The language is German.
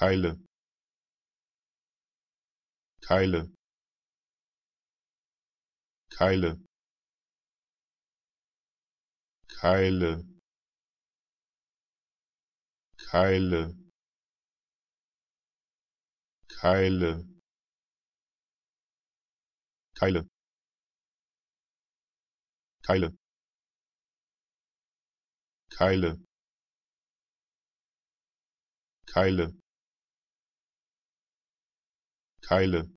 Keile Keile Keile Keile Keile Keile Keile Keile Keile Keile Teile